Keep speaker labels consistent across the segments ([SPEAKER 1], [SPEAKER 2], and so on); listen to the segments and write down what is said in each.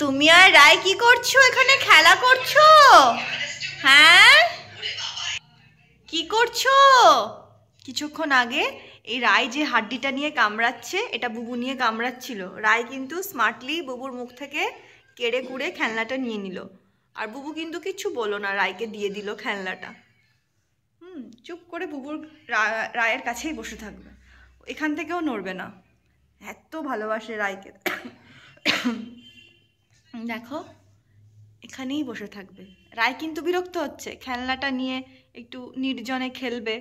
[SPEAKER 1] তুমি আর রায় কি করছো এখানে খেলা করছো হ্যাঁ কি করছো কিছুক্ষণ আগে এই রায় যে হাড্ডিটা নিয়ে কামড়াচ্ছে এটা বুবু নিয়ে কামড়াচ্ছিল রায় কিন্তু স্মার্টলি বুবুর মুখ থেকে কেড়ে কুড়ে খেলনাটা নিয়ে নিল আর বুবু কিন্তু কিচ্ছু বলো না রায়কে দিয়ে দিল খেলনাটা হুম চুপ করে বুবুর রায়ের কাছেই বসে থাকবে এখান থেকেও নড়বে না এত ভালোবাসে রায়কে দেখো এখানেই বসে থাকবে রায় কিন্তু বিরক্ত হচ্ছে খেলনাটা নিয়ে একটু নির্জনে খেলবে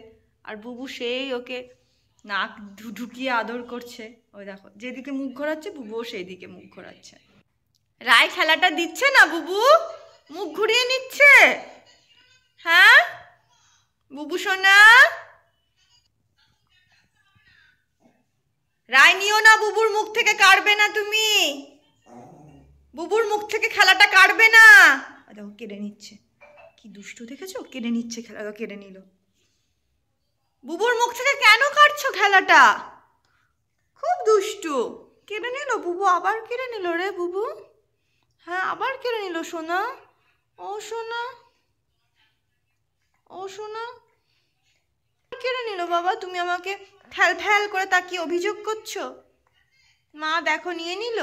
[SPEAKER 1] আর বুবু সেই ওকে নাক ঢুকিয়ে আদর করছে ওই দেখো যেদিকে মুখ ঘোরাচ্ছে বুবুও সেই দিকে মুখ ঘোরাচ্ছে রায় খেলাটা দিচ্ছে না বুবু মুখ ঘুরিয়ে নিচ্ছে হ্যাঁ বুবু সোনা রায় নিও না বুবুর মুখ থেকে কাটবে না তুমি বুবুর মুখ থেকে খেলাটা কাটবে না দেখো কেড়ে নিচ্ছে কি দুষ্টু দেখেছো কেড়ে নিচ্ছে খেলাটা কেড়ে নিল বুবুর মুখ থেকে কেন কাটছো খেলাটা খুব দুষ্টু কেড়ে নিল বুবু আবার কেড়ে নিল রে বুবু হ্যাঁ আবার কেড়ে নিল সোনা ও সোনা ও সোনা কেড়ে নিল বাবা তুমি আমাকে ফ্যাল ফ্যাল করে তাকিয়ে অভিযোগ করছো মা দেখো নিয়ে নিল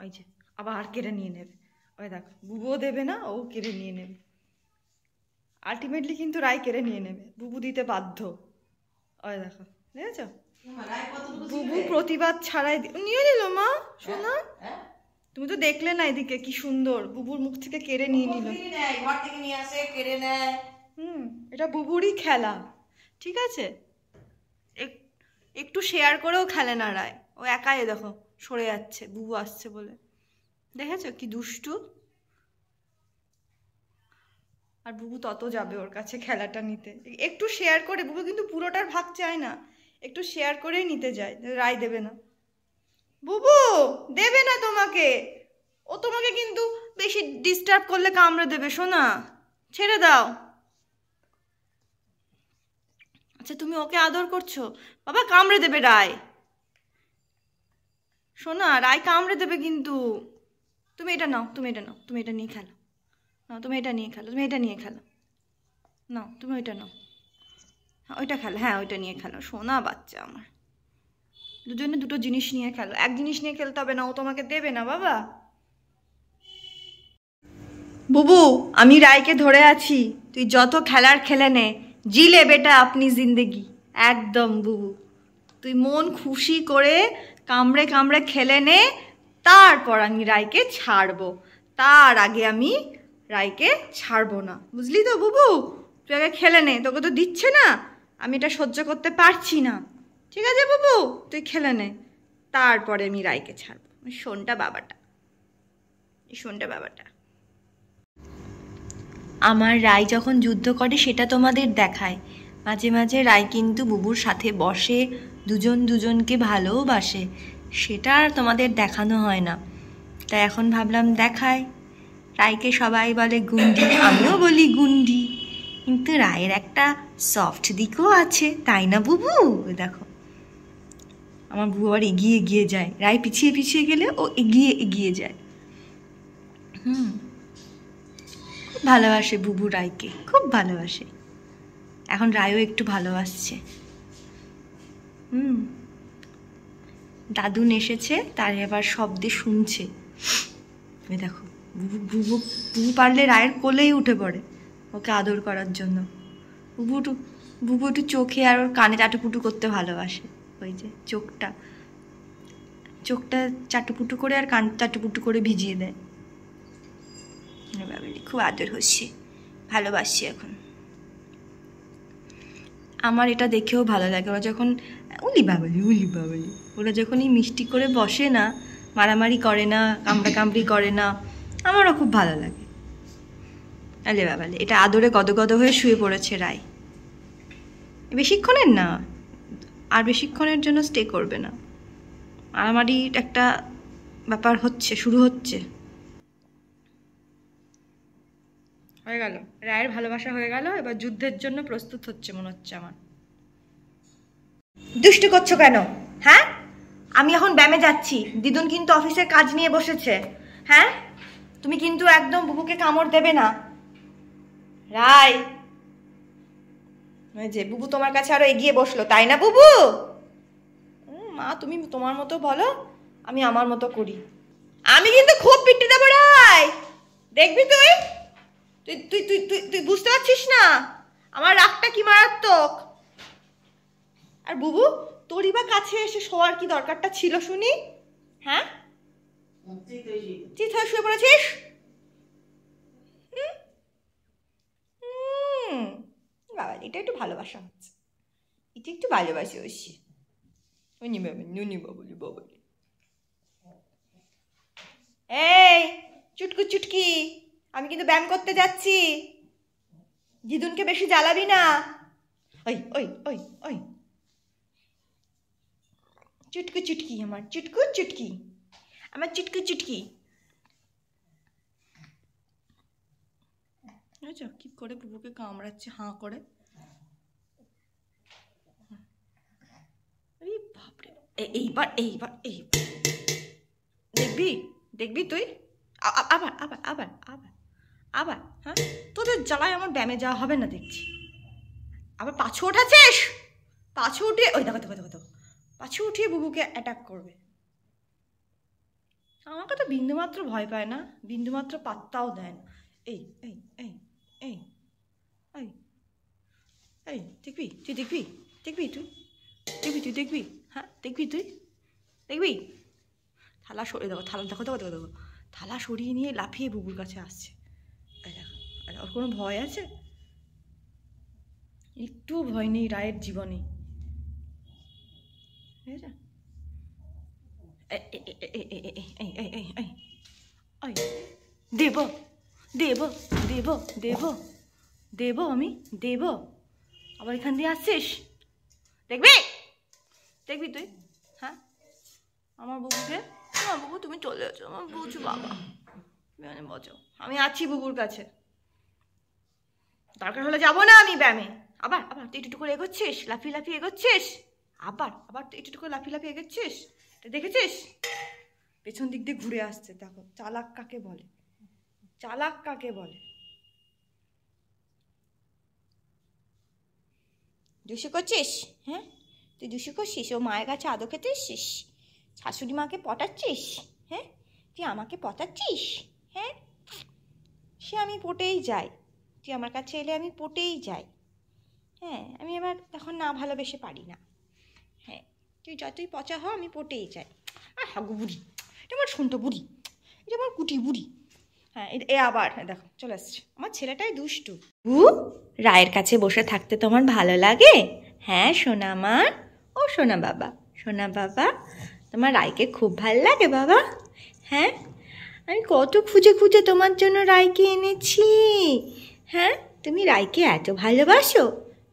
[SPEAKER 1] ওই যে আবার কেড়ে নিয়ে নেবে ওই দেখ বুবুও দেবে না ও কেড়ে নিয়ে নেবে আলটিমেটলি কিন্তু রায় কেড়ে নিয়ে নেবে বুবু দিতে বাধ্য ওই দেখো দেখেছ বুবু প্রতিবাদ ছাড়াই নিয়ে নিল মা শোনা হ্যাঁ, হ্যাঁ। তুমি তো দেখলে না এদিকে কি সুন্দর বুবুর মুখ থেকে কেড়ে নিয়ে নিল নিয়ে কেড়ে নেয় হুম এটা বুবুরই খেলা ঠিক আছে একটু শেয়ার করেও খেলে না রায় ও একাই দেখো সরে যাচ্ছে বুবু আসছে বলে দেখেছো কি দুষ্টু আর বুবু তত যাবে ওর কাছে খেলাটা নিতে একটু শেয়ার করে বুবু কিন্তু পুরোটার ভাগ চায় না একটু শেয়ার করেই নিতে যায় রায় দেবে না বুবু দেবে না তোমাকে ও তোমাকে কিন্তু বেশি ডিস্টার্ব করলে কামড়ে দেবে শোনা ছেড়ে দাও আচ্ছা তুমি ওকে আদর করছো বাবা কামড়ে দেবে রায় শোনা রায় কামড়ে দেবে কিন্তু তুমি এটা নাও তুমি এটা নাও তুমি এটা নিয়ে খেলো না তুমি এটা নিয়ে খেলো তুমি এটা নিয়ে খেলো নাও তুমি ওইটা নাও হ্যাঁ ওইটা খেলো হ্যাঁ ওইটা নিয়ে খেলো শোনা বাচ্চা আমার দুজনে দুটো জিনিস নিয়ে খেলো এক জিনিস নিয়ে খেলতে হবে না ও তোমাকে দেবে না বাবা বুবু আমি রায়কে ধরে আছি তুই যত খেলার খেলে নে জিলে বেটা আপনি জিন্দেগি একদম বুবু তুই মন খুশি করে কামড়ে কামড়ে খেলে নে তারপর আমি রায়কে ছাড়বো তার আগে আমি রায়কে ছাড়বো না বুঝলি তো বুবু তুই আগে খেলে নে তোকে তো দিচ্ছে না আমি এটা সহ্য করতে পারছি না ঠিক আছে বুবু তুই খেলে নে তারপরে আমি রায়কে ছাড়বো শোনটা বাবাটা শোনটা বাবাটা আমার রায় যখন যুদ্ধ করে সেটা তোমাদের দেখায় মাঝে মাঝে রায় কিন্তু বুবুর সাথে বসে দুজন দুজনকে ভালোবাসে সেটা আর তোমাদের দেখানো হয় না তাই এখন ভাবলাম দেখায় রায়কে সবাই বলে গুন্ডি আমিও বলি গুন্ডি কিন্তু রায়ের একটা সফট দিকও আছে তাই না বুবু দেখো আমার বুবু আবার এগিয়ে এগিয়ে যায় রায় পিছিয়ে পিছিয়ে গেলে ও এগিয়ে এগিয়ে যায় হুম খুব ভালোবাসে বুবু রায়কে খুব ভালোবাসে এখন রায়ও একটু ভালোবাসছে হুম দাদুন এসেছে তার এবার শব্দে শুনছে তুমি দেখো বুবু পারলে রায়ের কোলেই উঠে পড়ে ওকে আদর করার জন্য বুবুটু বুবু একটু চোখে আর ওর কানে চাটুপুটু করতে ভালোবাসে ওই যে চোখটা চোখটা চাটুপুটু করে আর কান চাটুপুটু করে ভিজিয়ে দেয় বাবারি খুব আদর হচ্ছে ভালোবাসি এখন আমার এটা দেখেও ভালো লাগে ওরা যখন উলি বাবলি উলি বাবলি ওরা যখনই মিষ্টি করে বসে না মারামারি করে না কামড়া কামড়ি করে না আমারও খুব ভালো লাগে আলে বাবালে এটা আদরে গদগদ হয়ে শুয়ে পড়েছে রায় বেশিক্ষণের না আর বেশিক্ষণের জন্য স্টে করবে না মারামারির একটা ব্যাপার হচ্ছে শুরু হচ্ছে হয়ে গেল রায়ের ভালোবাসা হয়ে গেল এবার যুদ্ধের জন্য প্রস্তুত হচ্ছে মনে হচ্ছে আমার দুষ্টু করছো কেন হ্যাঁ আমি এখন ব্যামে যাচ্ছি দিদুন কিন্তু অফিসের কাজ নিয়ে বসেছে হ্যাঁ তুমি কিন্তু একদম বুবুকে কামড় দেবে না রায় যে বুবু তোমার কাছে আরো এগিয়ে বসলো তাই না বুবু মা তুমি তোমার মতো বলো আমি আমার মতো করি আমি কিন্তু খুব পিটে দেবো রায় দেখবি তুই তুই তুই তুই তুই বুঝতে পারছিস না আমার রাগটা কি মারাত্মক আর বুবু তোরই বা কাছে এসে শোয়ার কি দরকারটা ছিল শুনি হ্যাঁ চিত হয়ে শুয়ে পড়েছিস বাবা এটা একটু ভালোবাসা হচ্ছে এটা একটু ভালোবাসি হচ্ছে উনি বাবা নুনি বাবলি বাবলি এই চুটকু চুটকি আমি কিন্তু ব্যায়াম করতে যাচ্ছি জিদুনকে বেশি জ্বালাবি না ওই ওই ওই ওই চুটকু চুটকি আমার চুটকু চুটকি আমার চুটকু চুটকি বুঝছো কি করে বুবুকে কামড়াচ্ছে হাঁ করে বাপরে এইবার এইবার এইবার দেখবি দেখবি তুই আবার আবার আবার আবার আবার হ্যাঁ তোদের জ্বালায় আমার ব্যামে যাওয়া হবে না দেখছি আবার পাছু উঠাচ্ছিস পাছু উঠে ওই দেখো দেখো দেখো পাছে উঠিয়ে বুবুকে অ্যাটাক করবে আমাকে তো বিন্দুমাত্র ভয় পায় না বিন্দুমাত্র পাত্তাও দেয় না এই এই এই এই এই এই দেখবি তুই দেখবি দেখবি তুই দেখবি তুই দেখবি হ্যাঁ দেখবি তুই দেখবি থালা সরিয়ে দেখো থালা দেখো দেখো দেখো দেখো থালা সরিয়ে নিয়ে লাফিয়ে বুবুর কাছে আসছে ওর কোনো ভয় আছে একটুও ভয় নেই রায়ের জীবনে ঠিক আছে দেব দেব দেব দেব দেব আমি দেব আবার এখান দিয়ে আসছিস দেখবি দেখবি তুই হ্যাঁ আমার বুকুকে আমার বুকু তুমি চলে যাচ্ছ আমার বুঝু বাবা ব্যানে বচো আমি আছি বুকুর কাছে দরকার হলে যাবো না আমি ব্যামে আবার আবার তুই একটু করে এগোচ্ছিস লাফি লাফি এগোচ্ছিস আবার আবার তো একটু লাফি লাফিয়ে লাফিয়ে এগেছিস দেখেছিস পেছন দিক দিয়ে ঘুরে আসছে দেখো চালাক কাকে বলে চালাক কাকে বলে জুসু করছিস হ্যাঁ তুই জুসু করছিস ও মায়ের কাছে আদো খেতে এসছিস শাশুড়ি মাকে পটাচ্ছিস হ্যাঁ তুই আমাকে পটাচ্ছিস হ্যাঁ সে আমি পটেই যাই তুই আমার কাছে এলে আমি পটেই যাই হ্যাঁ আমি এবার তখন না ভালোবেসে পারি না তুই যতই পচা হ আমি পটেই চাই আর হাগু বুড়ি এটা আমার শুনতো বুড়ি এটা আমার কুটি বুড়ি হ্যাঁ এ আবার হ্যাঁ, দেখো চলে আসছে আমার ছেলেটাই দুষ্টু হু রায়ের কাছে বসে থাকতে তোমার ভালো লাগে হ্যাঁ সোনা আমার ও সোনা বাবা সোনা বাবা তোমার রায়কে খুব ভাল লাগে বাবা হ্যাঁ আমি কত খুঁজে খুঁজে তোমার জন্য রায়কে এনেছি হ্যাঁ তুমি রায়কে এত ভালোবাসো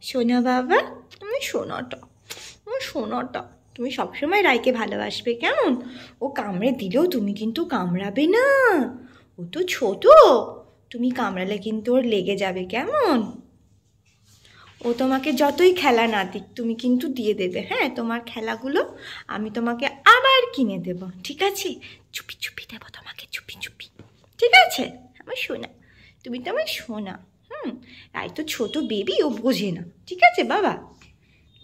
[SPEAKER 1] সোনা বাবা তুমি সোনাটা আমার সোনাটা তুমি সবসময় রায়কে ভালোবাসবে কেমন ও কামড়ে দিলেও তুমি কিন্তু কামড়াবে না ও তো ছোট তুমি কামড়ালে কিন্তু ওর লেগে যাবে কেমন ও তোমাকে যতই খেলা না দিক তুমি কিন্তু দিয়ে দেবে হ্যাঁ তোমার খেলাগুলো আমি তোমাকে আবার কিনে দেব ঠিক আছে চুপি চুপি দেব তোমাকে চুপি চুপি ঠিক আছে আমার শোনা তুমি তো আমার শোনা হুম রায় তো ছোট বেবি ও বোঝে না ঠিক আছে বাবা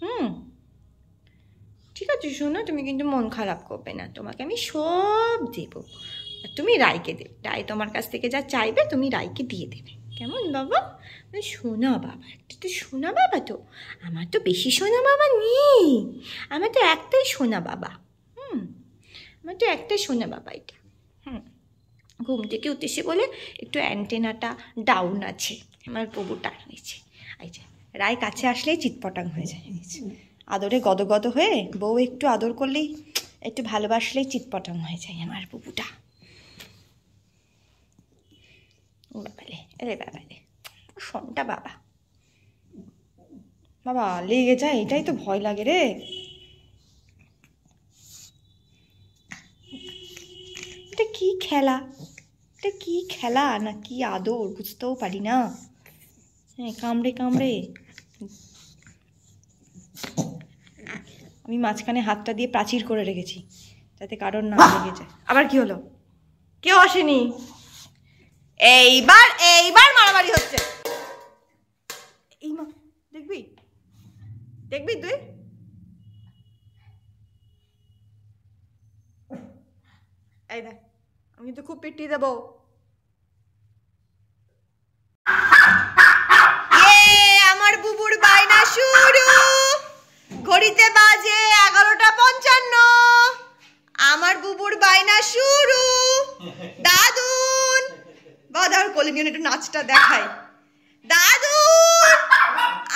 [SPEAKER 1] হুম ঠিক আছে শোনো তুমি কিন্তু মন খারাপ করবে না তোমাকে আমি সব দেব আর তুমি রায়কে দেবে রায় তোমার কাছ থেকে যা চাইবে তুমি রায়কে দিয়ে দেবে কেমন বাবা সোনা মানে বাবা একটা তো সোনা বাবা তো আমার তো বেশি সোনা বাবা নেই আমার তো একটাই সোনা বাবা হুম আমার তো একটাই সোনা বাবা এটা হুম ঘুম থেকে উঠেছে বলে একটু অ্যান্টেনাটা ডাউন আছে আমার প্রভুটার নিচে এই রায় কাছে আসলেই চিৎপটাং হয়ে যায় নিচে আদরে গদগদ হয়ে বউ একটু আদর করলেই একটু ভালোবাসলেই চিৎপটাং হয়ে যায় আমার বুবুটা বাবারে রে বাবারে শোনটা বাবা বাবা লেগে যায় এটাই তো ভয় লাগে রে এটা কি খেলা এটা কি খেলা না কি আদর বুঝতেও পারি না হ্যাঁ কামড়ে কামড়ে আমি মাঝখানে হাতটা দিয়ে প্রাচীর করে রেখেছি যাতে কারোর না লেগে যায় আবার কি হলো কেউ আসেনি এইবার এইবার মারামারি হচ্ছে এই মা দেখবি দেখবি তুই এই দেখ আমি তো খুব পিটি দেবো দুজন একটু নাচটা দেখাই দাদু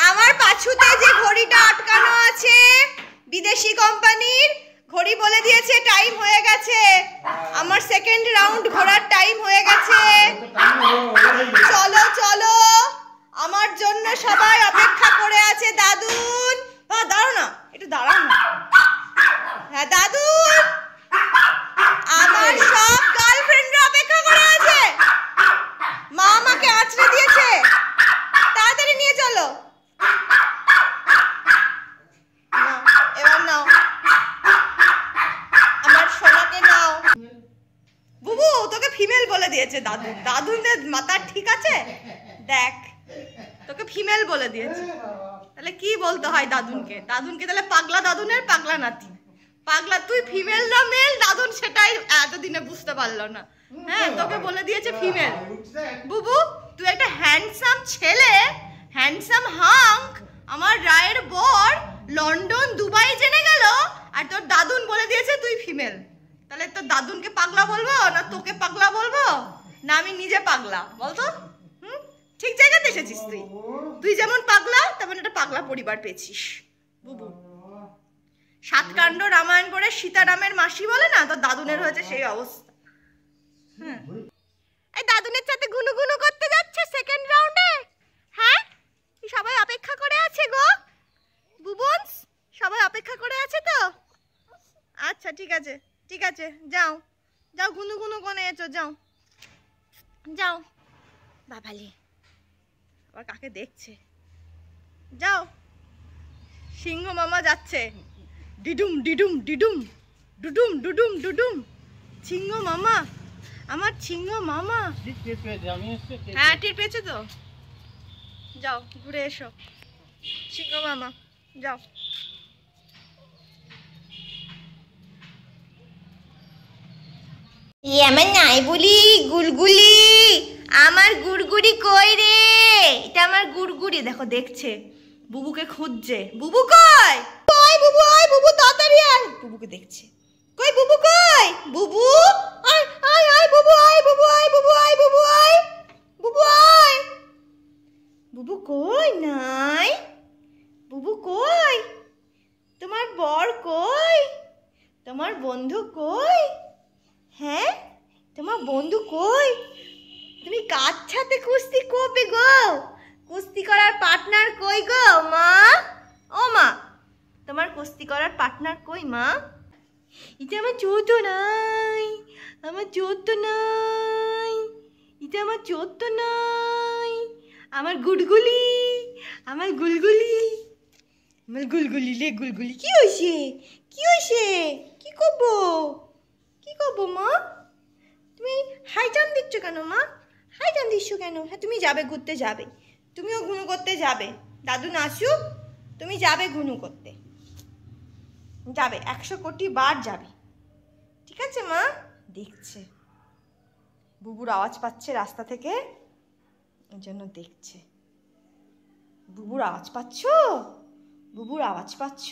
[SPEAKER 1] আমার পাছুতে যে ঘড়িটা আটকানো আছে বিদেশি কোম্পানির ঘড়ি বলে দিয়েছে টাইম হয়ে গেছে আমার সেকেন্ড রাউন্ড ঘোরার টাইম হয়ে গেছে চলো চলো আমার জন্য সবাই গদ্দার ঠিক আছে দেখ তোকে ফিমেল বলে দিয়েছে তাহলে কি বলতে হয় দাদুনকে দাদুনকে তাহলে পাগলা দাদুনের পাগলা নাতি পাগলা তুই ফিমেল না মেল দাদুন সেটাই এতদিনে বুঝতে পারলো না হ্যাঁ তোকে বলে দিয়েছে ফিমেল বুবু তুই একটা হ্যান্ডসাম ছেলে হ্যান্ডসাম হাঙ্ক আমার রায়ের বর লন্ডন দুবাই জেনে গেল আর তোর দাদুন বলে দিয়েছে তুই ফিমেল তাহলে তোর দাদুনকে পাগলা বলবো না তোকে পাগলা বলবো না আমি নিজে পাগলা বলতো হুম ঠিক জায়গাতে এসেছিস তুই তুই যেমন পাগলা তেমন একটা পাগলা পরিবার পেয়েছিস বুবু সাতকাণ্ড রামায়ণ করে সীতারামের মাসি বলে না তোর দাদুনের হয়েছে সেই অবস্থা এই দাদুনের সাথে গুনু গুনু করতে যাচ্ছ সেকেন্ড রাউন্ডে হ্যাঁ সবাই অপেক্ষা করে আছে গো বুবন্স সবাই অপেক্ষা করে আছে তো আচ্ছা ঠিক আছে ঠিক আছে যাও যাও গুনু গুনু কোনে এসো যাও যাও বাবালি আবার কাকে দেখছে যাও সিংহ মামা যাচ্ছে ডিডুম ডিডুম ডিডুম ডুডুম ডুডুম ডুডুম সিংহ মামা আমার সিংহ মামা হ্যাঁ টির পেয়েছো তো যাও ঘুরে এসো সিংহ মামা যাও এ আমার নাই বলি গুলগুলি আমার গুড়গুড়ি কই রে এটা আমার গুড়গুড়ি দেখো দেখছে বুবুকে খুঁজছে বুবু কই কই বুবু আয় বুবু তাড়াতাড়ি আয় বুবুকে দেখছে কই বুবু কই বুবু আয় আয় আয় বুবু আয় বুবু আয় বুবু আয় বুবু আয় বুবু আয় বুবু কই নাই বুবু কই তোমার বর কই তোমার বন্ধু কই হ্যাঁ তোমার বন্ধু কই তুমি কার সাথে কুস্তি করবে গো কুস্তি করার পার্টনার কই গো মা ও মা তোমার কুস্তি করার পার্টনার কই মা এটা আমার চোদ্দ নাই আমার চোদ্দ নাই এটা আমার চোদ্দ নাই আমার গুড়গুলি আমার গুলগুলি আমার গুলগুলি লে গুলগুলি কি হয়েছে কি হয়েছে কি করবো করবো মা তুমি চান দিচ্ছ কেন মা চান দিচ্ছ কেন হ্যাঁ তুমি যাবে ঘুরতে যাবে তুমিও ঘুনু করতে যাবে দাদু নাচুক তুমি যাবে ঘুনু করতে যাবে একশো কোটি বার যাবে ঠিক আছে মা দেখছে বুবুর আওয়াজ পাচ্ছে রাস্তা থেকে ওই জন্য দেখছে বুবুর আওয়াজ পাচ্ছ বুবুর আওয়াজ পাচ্ছ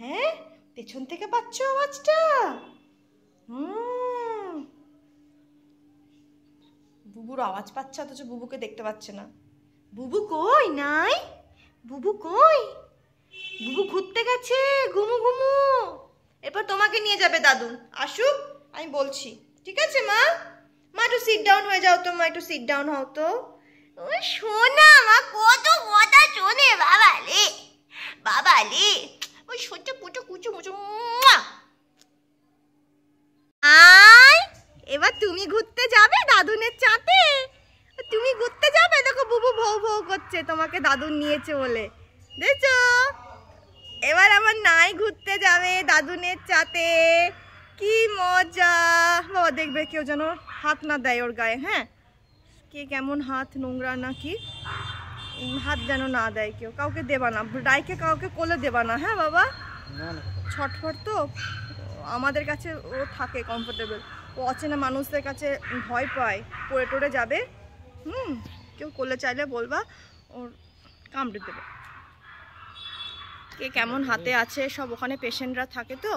[SPEAKER 1] হ্যাঁ পেছন থেকে পাচ্ছ আওয়াজটা বুবুর আওয়াজ পাচ্ছে অথচ বুবুকে দেখতে পাচ্ছে না বুবু কই নাই বুবু কই বুবু ঘুরতে গেছে ঘুমু ঘুমু এরপর তোমাকে নিয়ে যাবে দাদু আসুক আমি বলছি ঠিক আছে মা মা একটু সিট ডাউন হয়ে যাও তো মা একটু সিট ডাউন হও তো ওই শোনা মা কত কথা শোনে বাবা বাবালে ওই সহ্য পুচু কুচু মুচু মা এবার তুমি ঘুরতে যাবে দাদুনের চাঁদে তুমি ঘুরতে যাবে দেখো বুবু ভৌ ভৌ করছে তোমাকে দাদুন নিয়েছে বলে দেখছো এবার আমার নাই ঘুরতে যাবে দাদুনের চাতে কি মজা বাবা দেখবে কেউ যেন হাত না দেয় ওর গায়ে হ্যাঁ কে কেমন হাত নোংরা নাকি হাত যেন না দেয় কেউ কাউকে দেবা না ডাইকে কাউকে কোলে দেবা না হ্যাঁ বাবা ছটফট তো আমাদের কাছে ও থাকে কমফোর্টেবল অচেনা মানুষদের কাছে ভয় পায় পড়ে টড়ে যাবে হুম কেউ করলে চাইলে বলবা ওর কামড়ে দেবে কে কেমন হাতে আছে সব ওখানে পেশেন্টরা থাকে তো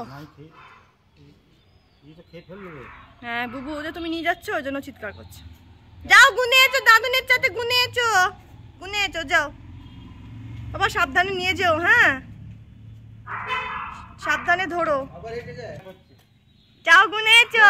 [SPEAKER 1] হ্যাঁ বুবু ওদের তুমি নিয়ে যাচ্ছ ওই জন্য চিৎকার করছো যাও গুনেছো দাদুনের চাতে গুনেছো গুনেছো যাও বাবা সাবধানে নিয়ে যেও হ্যাঁ সাবধানে ধরো যাও গুনেছো